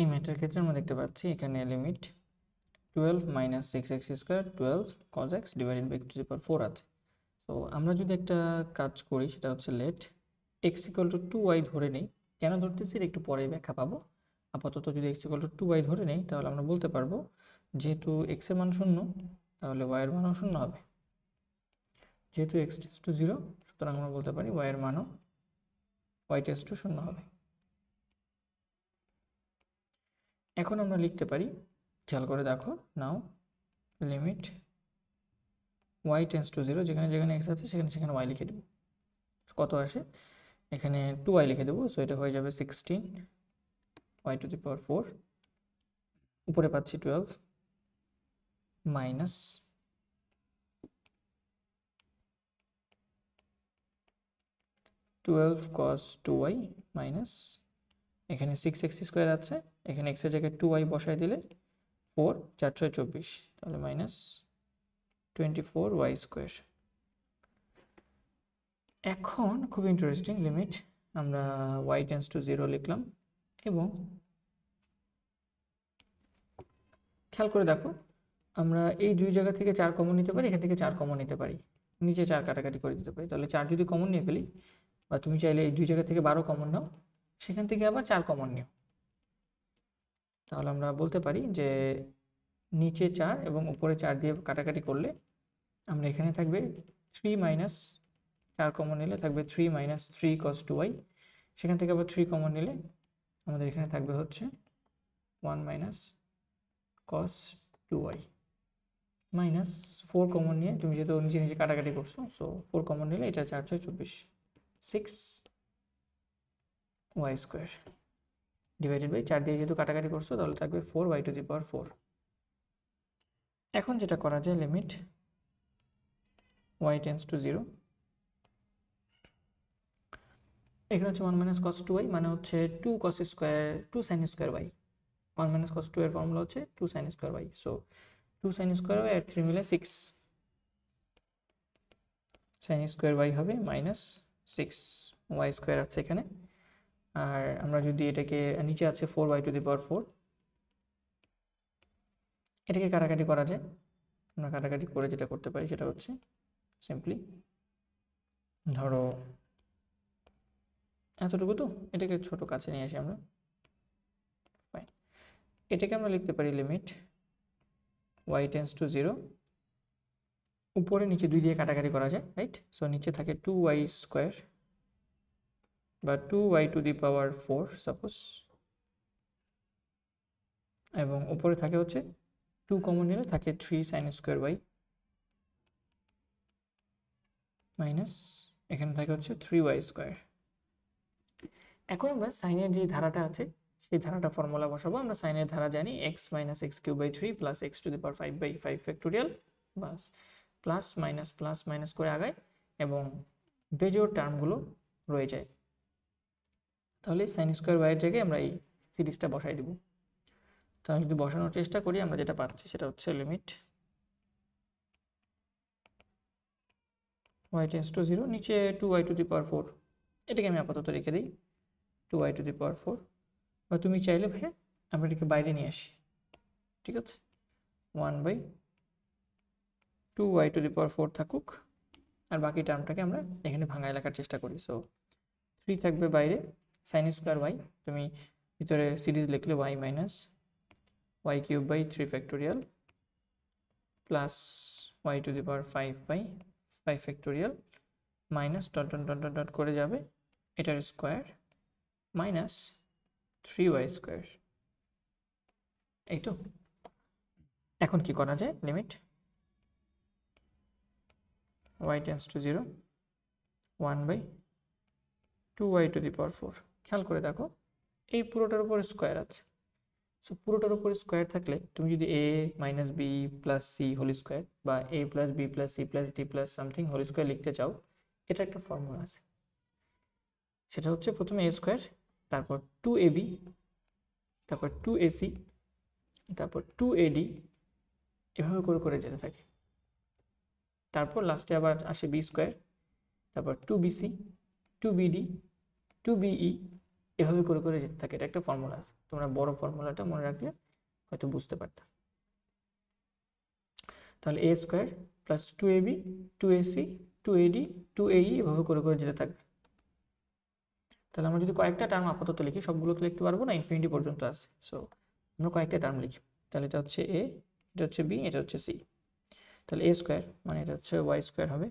এই ম্যাথের ক্ষেত্রে আমরা দেখতে পাচ্ছি এখানে limit twelve minus six x square twelve cos x divided by to power four আছে তো আমরা যদি একটা কাজ করি সেটা হচ্ছে let x equal to two y ধরে নিই কেন ধরতেছি একটু পরে ব্যাখ্যা পাবো আপাতত যদি x equal to two y ধরে নিই তাহলে আমরা বলতে পারবো যেহেতু এক্সের মান শূন্য তাহলে ওয়াইয়ের মানও শূন্য হবে যেহেতু এক্স টেস টু জিরো সুতরাং আমরা বলতে পারি ওয়াইয়ের মানও ওয়াই টেস্ট টু শূন্য হবে এখন আমরা লিখতে পারি খেয়াল করে দেখো নাও limit y tends to zero যেখানে যেখানে এক্স আছে সেখানে সেখানে ওয়াই লিখে দেবো কত আসে এখানে টু ওয়াই লিখে দেবো সো এটা হয়ে যাবে sixteen y to the power four উপরে পাচ্ছি twelve minus twelve cos two y minus এখানে সিক্স এক্স স্কোয়ার আছে এখানে এক্স এর জায়গায় টু ওয়াই বসাই দিলে ফোর চার ছয় চব্বিশ তাহলে minus twenty four y square এখন খুব ইন্টারেস্টিং লিমিট আমরা ওয়াই টেন্স টু জিরো লিখলাম এবং খেয়াল করে দেখো আমরা এই দুই জায়গা থেকে চার কমন নিতে পারি এখান থেকে চার কমন নিতে পারি নিচে চার কাটাকাটি করে দিতে পারি তাহলে চার যদি কমন নিয়ে ফেলি বা তুমি চাইলে এই দুই জায়গা থেকে বারো কমন নাও সেখান থেকে আবার চার কমন নিও তাহলে আমরা বলতে পারি যে নিচে চার এবং উপরে চার দিয়ে কাটাকাটি করলে আমরা এখানে থাকবে থ্রি মাইনাস চার কমন নিলে থাকবে three minus three cos two y সেখান থেকে আবার থ্রি কমন নিলে আমাদের এখানে থাকবে হচ্ছে one minus cos two y minus four common নিয়ে তুমি যেহেতু নিচে নিচে কাটাকাটি করছো সো ফোর কমন নিলে এটা চার ছয় চব্বিশ six y square divided by চার দিয়ে যেহেতু কাটাকাটি করছো তাহলে থাকবে four by two the power four এখন যেটা করা যায় limit y tends to zero এখানে হচ্ছে one minus cos two y মানে হচ্ছে two cos square two sine square y one minus cos two এর ফর্মুলা হচ্ছে two sine square y so two sine square y আর three মিলে six sine square Y হবে minus six y square আছে এখানে আর আমরা যদি এটাকে নিচে আছে four y to the power four এটাকে কাটাকাটি করা যায় আমরা কাটাকাটি করে যেটা করতে পারি সেটা হচ্ছে সিম্পলি ধরো এতটুকু তো এটাকে ছোট কাছে নিয়ে আসি আমরা এটাকে আমরা লিখতে পারি limit y tends to zero উপরে নিচে দুই দিয়ে কাটাকাটি করা যায় রাইট সো নিচে থাকে টু ওয়াই স্কোয়ার বা two y to the power four suppose এবং উপরে থাকে হচ্ছে টু কমন নিলে থাকে three sine square y minus এখানে থাকে হচ্ছে থ্রি ওয়াই স্কোয়ার এখন আমরা সাইনের যে ধারাটা আছে সেই ধারাটা ফর্মুলা বসাবো আমরা সাইনের ধারা জানি x minus x cube by three plus x to the power five by five factorial বাস প্লাস মাইনাস প্লাস মাইনাস করে আগায় এবং বেজোর টার্মগুলো রয়ে যায় তাহলে সাইন স্কোয়ার ওয়াইয়ের জায়গায় আমরা এই সিরিজটা বসাই দেব তো আমি যদি বসানোর চেষ্টা করি আমরা যেটা পাচ্ছি সেটা হচ্ছে limit y tends to zero নিচে two y to the power four এটাকে আমি আপাতত রেখে দিই two y to the power four বা তুমি চাইলে ভাইয়া আমরা এটাকে বাইরে নিয়ে আসি ঠিক আছে one by two y to the power four থাকুক আর বাকি টার্মটাকে আমরা এখানে ভাঙায় এলাকার চেষ্টা করি সো থ্রি থাকবে বাইরে সাইন স্কোয়ার ওয়াই তুমি ভিতরে সিরিজ লিখলে y minus y cube by three factorial plus y to the power five by five factorial minus dot dot dot dot dot করে যাবে এটার square minus three y square এই তো এখন কি করা যায় limit y tends to zero one by two y to the power four খেয়াল করে দেখো এই পুরোটার উপর স্কোয়ার আছে সো পুরোটার উপর স্কোয়ার থাকলে তুমি যদি a minus b plus c whole square বা a plus b plus c plus d plus something whole square লিখতে চাও এটা একটা ফর্মুলা আছে সেটা হচ্ছে প্রথমে এ স্কোয়ার তারপর টু এ বি তারপর টু এ সি তারপর টু এ ডি এভাবে করে করে যেতে থাকে তারপর লাস্টে আবার আসে বি স্কোয়ার তারপর two b c two b d two b e এভাবে করে করে যেতে থাকে এটা একটা ফর্মুলা আছে তোমরা বড় ফর্মুলাটা মনে রাখলে হয়তো বুঝতে পারতাম তাহলে a square plus two a b two a c two a d two এভাবে করে করে যেতে থাকবে তাহলে আমরা যদি কয়েকটা টার্ম আপাতত লিখি সবগুলো তো লিখতে পারবো না ইনফিনিটি পর্যন্ত আছে সো আমরা কয়েকটা টার্ম লিখি তাহলে এটা হচ্ছে এ এটা হচ্ছে বি এটা হচ্ছে সি তাহলে এ স্কোয়ার মানে এটা হচ্ছে ওয়াই স্কোয়ার হবে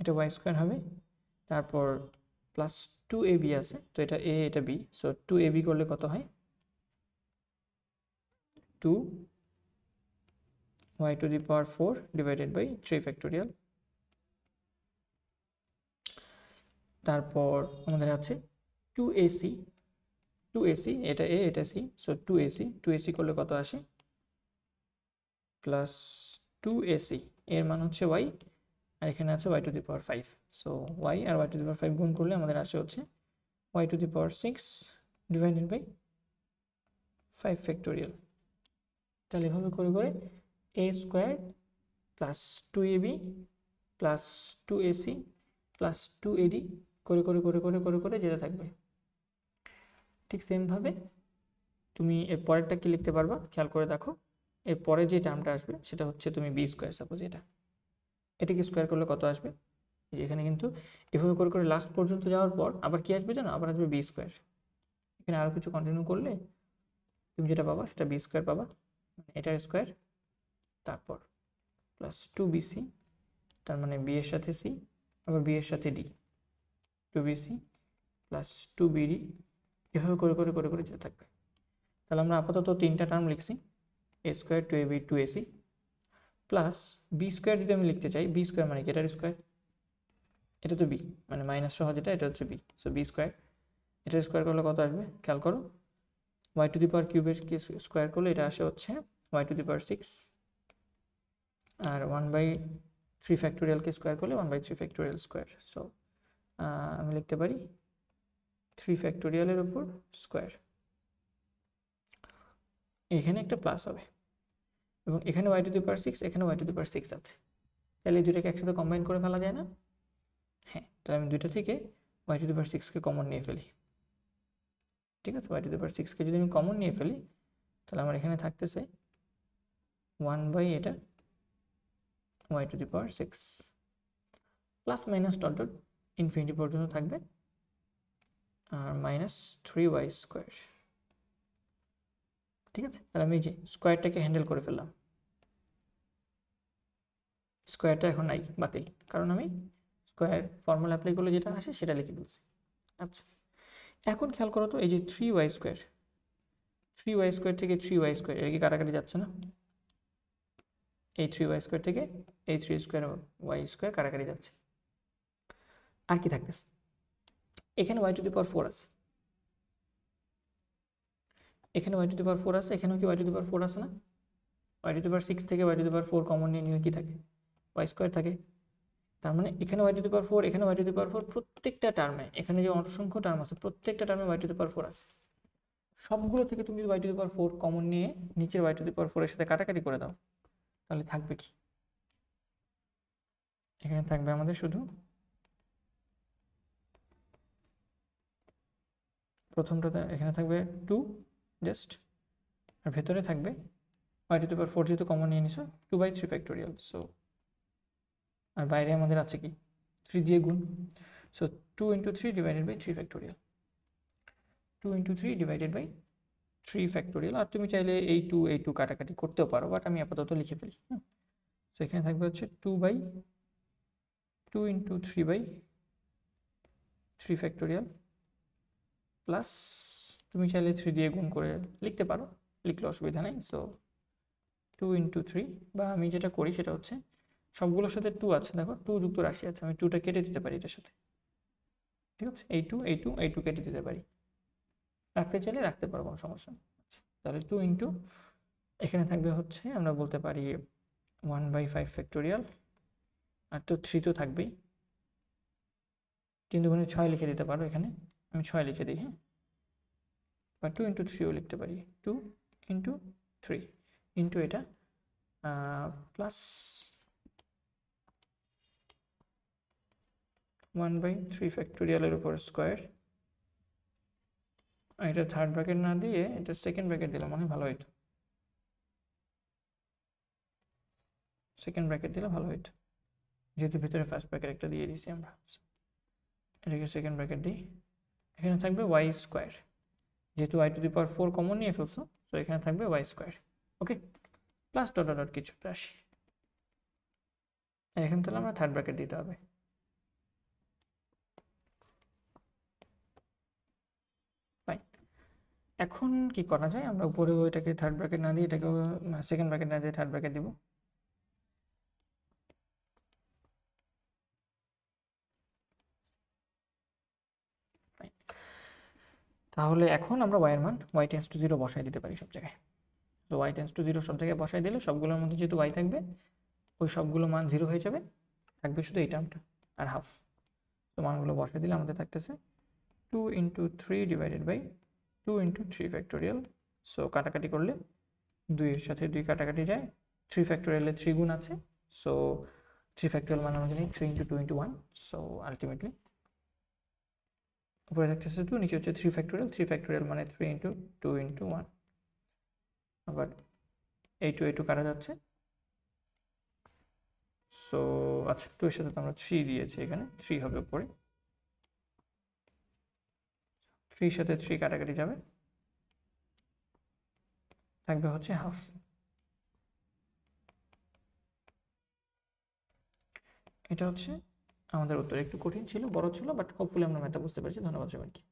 এটা ওয়াই স্কোয়ার হবে তারপর প্লাস টু এ বি আছে তো এটা এ এটা b so two a b করলে কত হয় two y to the power four divided by three factorial তারপর আমাদের আছে টু এসি টু এসি এটা এ এটা c so two a c two a c করলে কত আসে প্লাস টু এসি এর মান হচ্ছে ওয়াই আর এখানে আছে y to the power five so y আর y to the power five গুণ করলে আমাদের আসে হচ্ছে y to the power six divided by five factorial তাহলে এভাবে করে করে a square plus two a b plus two a c plus two a d করে করে করে করে করে করে যেতে থাকবে ঠিক সেমভাবে তুমি এর পরেরটা কি লিখতে পারবা খেয়াল করে দেখো এর পরে যে টার্মটা আসবে সেটা হচ্ছে তুমি বি স্কোয়ার সাপোজ এটা এটাকে স্কোয়ার করলে কত আসবে যে এখানে কিন্তু এভাবে করে করে লাস্ট পর্যন্ত যাওয়ার পর আবার কি আসবে জানো আবার আসবে বি স্কোয়ার এখানে আরও কিছু কন্টিনিউ করলে তুমি যেটা পাবা সেটা বি স্কোয়ার পাবা মানে এটার স্কোয়ার তারপর প্লাস টু বিসি তার মানে বি এর সাথে সি আবার বি এর সাথে d two b c plus two b d এভাবে করে করে করে করে যেতে থাকবে তাহলে আমরা আপাতত তিনটা টার্ম লিখছি a square two a b two a c plus b square যদি আমি লিখতে চাই বি স্কোয়ার মানে কি স্কোয়ার এটা তো বি মানে মাইনাস সহ যেটা এটা হচ্ছে বি সো বি স্কোয়ার এটার স্কোয়ার করলে কত আসবে খেয়াল করো ওয়াই টু দি পাওয়ার কিউবের কি স্কোয়ার করলে এটা আসে হচ্ছে y to the power six আর ওয়ান বাই থ্রি ফ্যাক্টোরিয়ালকে স্কোয়ার করলে one by three factorial square so আমি লিখতে পারি থ্রি ফ্যাক্টোরিয়ালের উপর স্কোয়ার এখানে একটা প্লাস হবে এবং এখানে y to the power six এখানে y to the power six আছে তাহলে এই দুটাকে একসাথে কম্বাইন করে ফেলা যায় না হ্যাঁ তাহলে আমি দুইটা থেকে ওয়াই টু দি পার সিক্সকে কমন নিয়ে ফেলি ঠিক আছে ওয়াই টু দি পার সিক্সকে যদি আমি কমন নিয়ে ফেলি তাহলে আমার এখানে থাকতেছে ওয়ান বাই এটা y to the power six plus minus dot dot infinity পর্যন্ত থাকবে আর মাইনাস থ্রি ওয়াই স্কোয়ার ঠিক আছে তাহলে আমি যে স্কোয়ারটাকে হ্যান্ডেল করে ফেললাম স্কোয়ারটা এখন নাই বাতিল কারণ আমি স্কোয়ার ফর্মুলা অ্যাপ্লাই করলে যেটা আসে সেটা লিখে ফেলছি আচ্ছা এখন খেয়াল করো তো এই যে three y square three y square থেকে থ্রি ওয়াই স্কোয়ার এর কি কাটাকাটি যাচ্ছে না এই থ্রি ওয়াই স্কোয়ার থেকে এই থ্রি স্কোয়ার ওয়াই স্কোয়ার কাটাকাটি যাচ্ছে আর কি থাকতেছে এখানে y to the power four আছে এখানে y to the power four আছে এখানেও কি y to the power four আছে না y to the power six থেকে y to the power four common নিয়ে নিলে কী থাকে ওয়াই স্কোয়ার থাকে তার মানে এখানে y to the power four এখানে y to the power four প্রত্যেকটা টার্মে এখানে যে অসংখ্য টার্ম আছে প্রত্যেকটা টার্মে y to the power four আছে সবগুলো থেকে তুমি যদি y to the power four common নিয়ে নিচের ওয়াই টু দি পাওয়ার ফোরের সাথে কাটাকাটি করে দাও তাহলে থাকবে কি এখানে থাকবে আমাদের শুধু প্রথমটাতে এখানে থাকবে টু জাস্ট আর ভেতরে থাকবে y to the power four যেহেতু কমন নিয়ে নিছো two by three factorial so আর বাইরে আমাদের আছে কি থ্রি দিয়ে গুণ so two into three divided by three factorial two into three divided by three factorial আর তুমি চাইলে এই টু এই টু কাটাকাটি করতেও পারো বাট আমি আপাতত লিখে ফেলি হ্যাঁ সো এখানে থাকবে হচ্ছে two by two into three by three factorial plus তুমি চাইলে থ্রি দিয়ে গুণ করে লিখতে পারো লিখলে অসুবিধা নেই সো টু ইন্টু থ্রি বা আমি যেটা করি সেটা হচ্ছে সবগুলোর সাথে টু আছে দেখো টু যুক্ত রাশি আছে আমি টুটা কেটে দিতে পারি এটার সাথে ঠিক আছে এই টু এই টু এই টু কেটে দিতে পারি রাখতে চাইলে রাখতে পারো কোনো সমস্যা আচ্ছা তাহলে টু ইন্টু এখানে থাকবে হচ্ছে আমরা বলতে পারি ওয়ান বাই ফাইভ ফ্যাক্টোরিয়াল আর তো থ্রি তো থাকবেই কিন্তু ওখানে ছয় লিখে দিতে পারো এখানে আমি ছয় লিখে দিই হ্যাঁ বা টু ইন্টু থ্রিও লিখতে পারি টু ইন্টু থ্রি ইন্টু এটা প্লাস ওয়ান বাই থ্রি ফ্যাক্টোরিয়ালের উপর স্কোয়ার এটা থার্ড ব্র্যাকেট না দিয়ে এটা সেকেন্ড ব্র্যাকেট দিলাম মনে ভালো হইতো সেকেন্ড ব্র্যাকেট দিলে ভালো হইতো যেহেতু ভিতরে ফার্স্ট ব্র্যাকেট একটা দিয়ে দিয়েছি আমরা এটাকে সেকেন্ড ব্র্যাকেট দিই এখানে থাকবে ওয়াই স্কোয়ার যেহেতু y to the power four common নিয়ে ফেলছো তো এখানে থাকবে y square okay plus dot dot কিছু রাশি এখানে তাহলে আমরা থার্ড ব্র্যাকেট দিতে হবে এখন কি করা যায় আমরা উপরে ওইটাকে থার্ড ব্র্যাকেট না দিয়ে এটাকে সেকেন্ড ব্র্যাকেট না দিয়ে থার্ড ব্র্যাকেট দিব তাহলে এখন আমরা ওয়াইয়ের মান ওয়াই টেন্স টু জিরো বসাই দিতে পারি সব জায়গায় তো ওয়াই টেন্স টু জিরো সব জায়গায় বসাই দিলে সবগুলোর মধ্যে যেহেতু ওয়াই থাকবে ওই সবগুলো মান জিরো হয়ে যাবে থাকবে শুধু এই টার্মটা আর হাফ তো মানগুলো বসাই দিলে আমাদের থাকতেছে two into three divided by two into three factorial so কাটাকাটি করলে দুইয়ের সাথে দুই কাটাকাটি যায় থ্রি ফ্যাক্টোরিয়ালে থ্রি গুণ আছে সো থ্রি ফ্যাক্টোরিয়াল মানে আমরা জানি three into two into one so ultimately উপরে আছে টু নিচে হচ্ছে থ্রি ফ্যাক্টোরিয়াল থ্রি ফ্যাক্টোরিয়াল মানে three into two into one আবার এই টু এই টু কাটা যাচ্ছে সো আচ্ছা টু এর সাথে তো আমরা থ্রি দিয়েছি এখানে থ্রি হবে উপরে থ্রির সাথে থ্রি কাটাকাটি যাবে থাকবে হচ্ছে হাফ এটা হচ্ছে আমাদের উত্তর একটু কঠিন ছিল বড় ছিল বাট হোপফুলি আমরা ম্যাথটা বুঝতে পেরেছি ধন্যবাদ সবাইকে